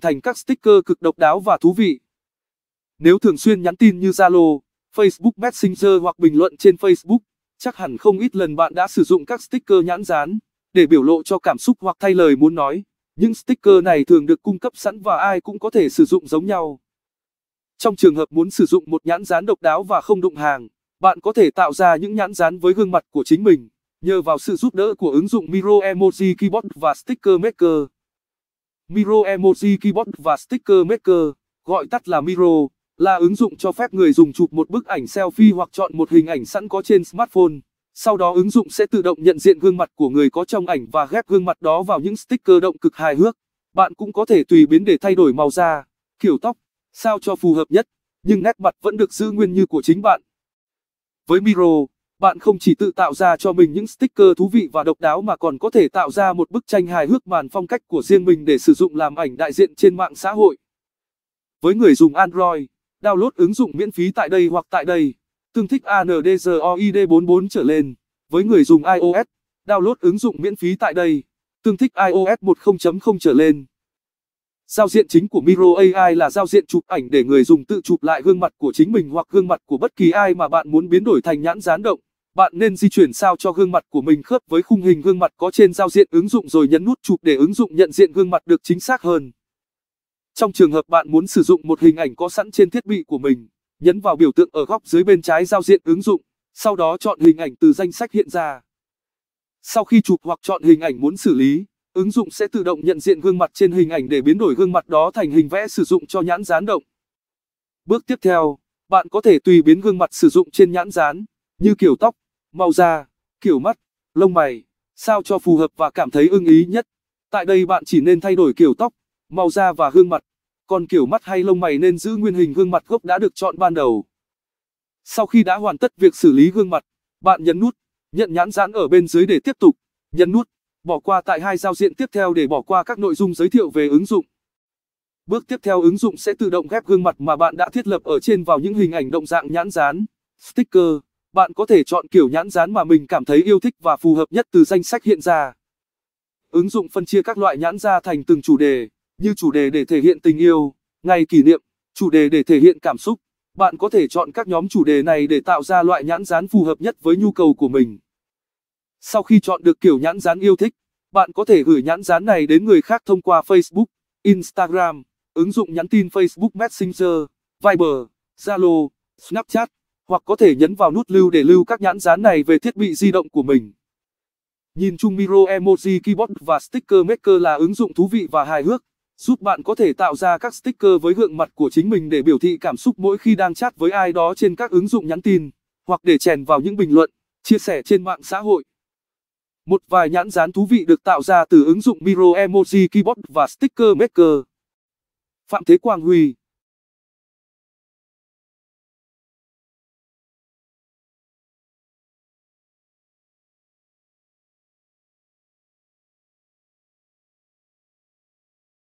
thành các sticker cực độc đáo và thú vị. Nếu thường xuyên nhắn tin như Zalo, Facebook Messenger hoặc bình luận trên Facebook, chắc hẳn không ít lần bạn đã sử dụng các sticker nhãn dán để biểu lộ cho cảm xúc hoặc thay lời muốn nói. Những sticker này thường được cung cấp sẵn và ai cũng có thể sử dụng giống nhau. Trong trường hợp muốn sử dụng một nhãn dán độc đáo và không đụng hàng, bạn có thể tạo ra những nhãn dán với gương mặt của chính mình nhờ vào sự giúp đỡ của ứng dụng Miro Emoji Keyboard và Sticker Maker. Miro Emoji Keyboard và Sticker Maker, gọi tắt là Miro, là ứng dụng cho phép người dùng chụp một bức ảnh selfie hoặc chọn một hình ảnh sẵn có trên smartphone. Sau đó ứng dụng sẽ tự động nhận diện gương mặt của người có trong ảnh và ghép gương mặt đó vào những sticker động cực hài hước. Bạn cũng có thể tùy biến để thay đổi màu da, kiểu tóc, sao cho phù hợp nhất, nhưng nét mặt vẫn được giữ nguyên như của chính bạn. Với Miro, bạn không chỉ tự tạo ra cho mình những sticker thú vị và độc đáo mà còn có thể tạo ra một bức tranh hài hước màn phong cách của riêng mình để sử dụng làm ảnh đại diện trên mạng xã hội. Với người dùng Android, download ứng dụng miễn phí tại đây hoặc tại đây, tương thích ANDROID44 trở lên. Với người dùng iOS, download ứng dụng miễn phí tại đây, tương thích iOS 10.0 trở lên. Giao diện chính của Miro AI là giao diện chụp ảnh để người dùng tự chụp lại gương mặt của chính mình hoặc gương mặt của bất kỳ ai mà bạn muốn biến đổi thành nhãn gián động bạn nên di chuyển sao cho gương mặt của mình khớp với khung hình gương mặt có trên giao diện ứng dụng rồi nhấn nút chụp để ứng dụng nhận diện gương mặt được chính xác hơn. Trong trường hợp bạn muốn sử dụng một hình ảnh có sẵn trên thiết bị của mình, nhấn vào biểu tượng ở góc dưới bên trái giao diện ứng dụng, sau đó chọn hình ảnh từ danh sách hiện ra. Sau khi chụp hoặc chọn hình ảnh muốn xử lý, ứng dụng sẽ tự động nhận diện gương mặt trên hình ảnh để biến đổi gương mặt đó thành hình vẽ sử dụng cho nhãn dán động. Bước tiếp theo, bạn có thể tùy biến gương mặt sử dụng trên nhãn dán như kiểu tóc, màu da, kiểu mắt, lông mày, sao cho phù hợp và cảm thấy ưng ý nhất. Tại đây bạn chỉ nên thay đổi kiểu tóc, màu da và gương mặt, còn kiểu mắt hay lông mày nên giữ nguyên hình gương mặt gốc đã được chọn ban đầu. Sau khi đã hoàn tất việc xử lý gương mặt, bạn nhấn nút, nhận nhãn dán ở bên dưới để tiếp tục, nhấn nút, bỏ qua tại hai giao diện tiếp theo để bỏ qua các nội dung giới thiệu về ứng dụng. Bước tiếp theo ứng dụng sẽ tự động ghép gương mặt mà bạn đã thiết lập ở trên vào những hình ảnh động dạng nhãn dán, sticker bạn có thể chọn kiểu nhãn dán mà mình cảm thấy yêu thích và phù hợp nhất từ danh sách hiện ra. Ứng dụng phân chia các loại nhãn ra thành từng chủ đề, như chủ đề để thể hiện tình yêu, ngày kỷ niệm, chủ đề để thể hiện cảm xúc. Bạn có thể chọn các nhóm chủ đề này để tạo ra loại nhãn dán phù hợp nhất với nhu cầu của mình. Sau khi chọn được kiểu nhãn dán yêu thích, bạn có thể gửi nhãn dán này đến người khác thông qua Facebook, Instagram, ứng dụng nhắn tin Facebook Messenger, Viber, Zalo, Snapchat hoặc có thể nhấn vào nút lưu để lưu các nhãn dán này về thiết bị di động của mình. Nhìn chung Miro Emoji Keyboard và Sticker Maker là ứng dụng thú vị và hài hước, giúp bạn có thể tạo ra các sticker với gương mặt của chính mình để biểu thị cảm xúc mỗi khi đang chat với ai đó trên các ứng dụng nhắn tin, hoặc để chèn vào những bình luận, chia sẻ trên mạng xã hội. Một vài nhãn dán thú vị được tạo ra từ ứng dụng Miro Emoji Keyboard và Sticker Maker. Phạm Thế Quang Huy